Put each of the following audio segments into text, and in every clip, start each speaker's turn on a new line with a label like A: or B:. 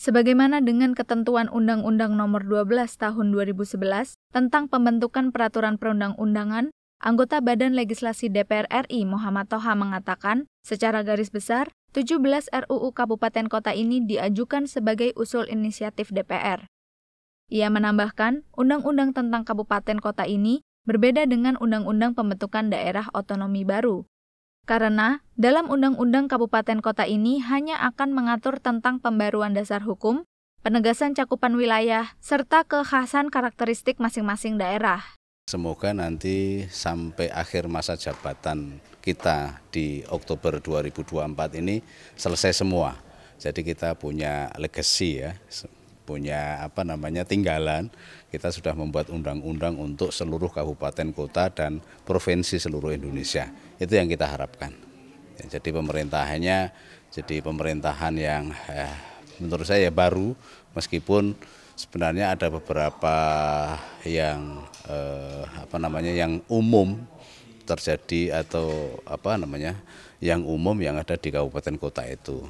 A: sebagaimana dengan ketentuan Undang-Undang Nomor 12 Tahun 2011 tentang pembentukan peraturan perundang-undangan, anggota Badan Legislasi DPR RI Muhammad Toha mengatakan, secara garis besar, 17 RUU kabupaten kota ini diajukan sebagai usul inisiatif DPR. Ia menambahkan, undang-undang tentang kabupaten kota ini berbeda dengan undang-undang pembentukan daerah otonomi baru karena dalam Undang-Undang Kabupaten Kota ini hanya akan mengatur tentang pembaruan dasar hukum, penegasan cakupan wilayah, serta kekhasan karakteristik masing-masing daerah.
B: Semoga nanti sampai akhir masa jabatan kita di Oktober 2024 ini selesai semua. Jadi kita punya legacy ya, punya apa namanya tinggalan. Kita sudah membuat undang-undang untuk seluruh kabupaten kota dan provinsi seluruh Indonesia. Itu yang kita harapkan. Ya, jadi pemerintahannya jadi pemerintahan yang eh, menurut saya ya baru meskipun sebenarnya ada beberapa yang eh, apa namanya yang umum terjadi atau apa namanya yang umum yang ada di kabupaten kota itu.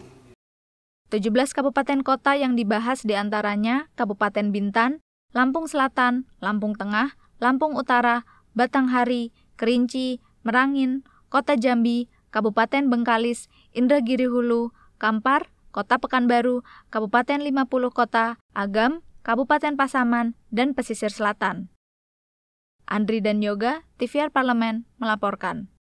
A: 17 kabupaten kota yang dibahas diantaranya Kabupaten Bintan, Lampung Selatan, Lampung Tengah, Lampung Utara, Batanghari, Kerinci, Merangin, Kota Jambi, Kabupaten Bengkalis, Indragiri Hulu, Kampar, Kota Pekanbaru, Kabupaten 50 Kota, Agam, Kabupaten Pasaman, dan Pesisir Selatan. Andri dan Yoga, TVR Parlemen, melaporkan.